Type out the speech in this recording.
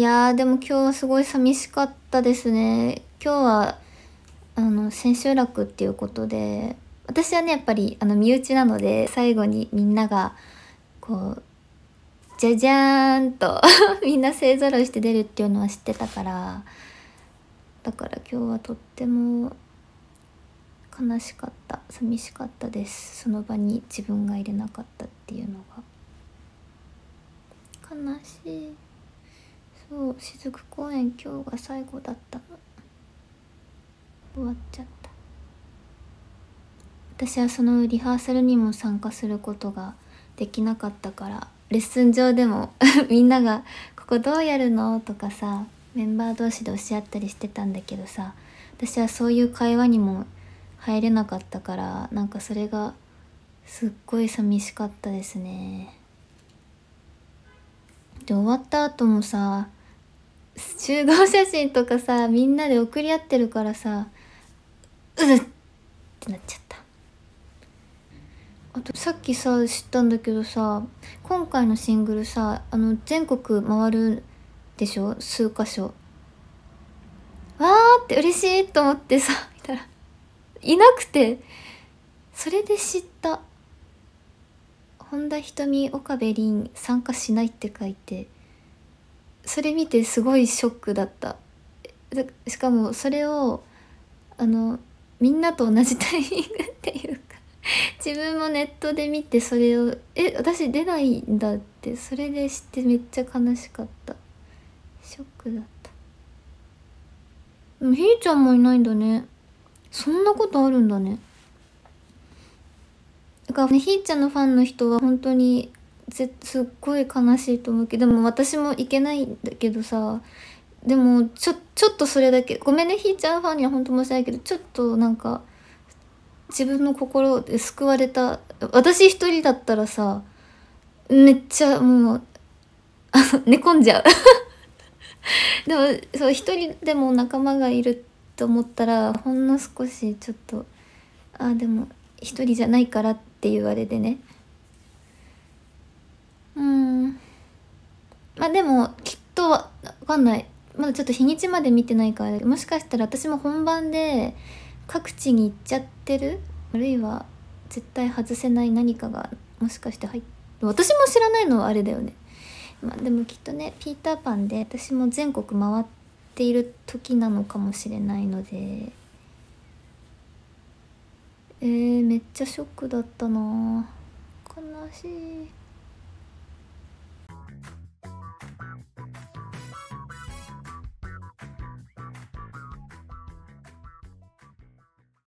いやーでも今日はすごい寂しかったですね今日はあの千秋楽っていうことで私はねやっぱりあの身内なので最後にみんながこうじゃじゃーんと みんな勢ぞろいして出るっていうのは知ってたからだから今日はとっても悲しかった寂しかったですその場に自分がいれなかったっていうのが悲しい。そう雫公演今日が最後だったの終わっちゃった私はそのリハーサルにも参加することができなかったからレッスン上でも みんなが「ここどうやるの?」とかさメンバー同士で教え合ったりしてたんだけどさ私はそういう会話にも入れなかったからなんかそれがすっごい寂しかったですね。で終わった後もさ集合写真とかさみんなで送り合ってるからさうっってなっちゃったあとさっきさ知ったんだけどさ今回のシングルさあの全国回るでしょ数箇所わーって嬉しいと思ってさ 見たらいなくてそれで知った本田仁美岡部凛参加しないって書いて。それ見てすごいショックだったしかもそれをあのみんなと同じタイミングっていうか自分もネットで見てそれをえ私出ないんだってそれで知ってめっちゃ悲しかったショックだったひーちゃんもいないんだねそんなことあるんだねだからひーちゃんのファンの人は本当にぜすっごい悲しいと思うけどでも私も行けないんだけどさでもちょちょっとそれだけごめんねひーちゃんファンには本当申し訳ないけどちょっとなんか自分の心で救われた私一人だったらさめっちゃもう 寝込んじゃう でもそう一人でも仲間がいると思ったらほんの少しちょっとああでも一人じゃないからっていうあれでねまあでもきっとわかんないまだちょっと日にちまで見てないからもしかしたら私も本番で各地に行っちゃってるあるいは絶対外せない何かがもしかして入って私も知らないのはあれだよね、まあ、でもきっとねピーターパンで私も全国回っている時なのかもしれないのでえー、めっちゃショックだったなぁ